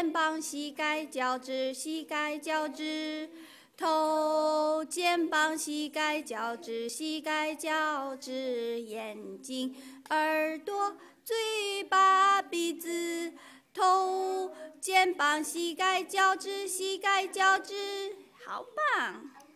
肩膀、膝盖、脚趾、膝盖、脚趾；头、肩膀、膝盖、脚趾、膝盖、脚趾；眼睛、耳朵、嘴巴、鼻子；头、肩膀、膝盖、脚趾、膝盖、脚趾，好棒！